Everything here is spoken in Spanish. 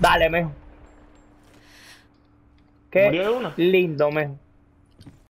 Dale, mejor! Qué lindo, mejor!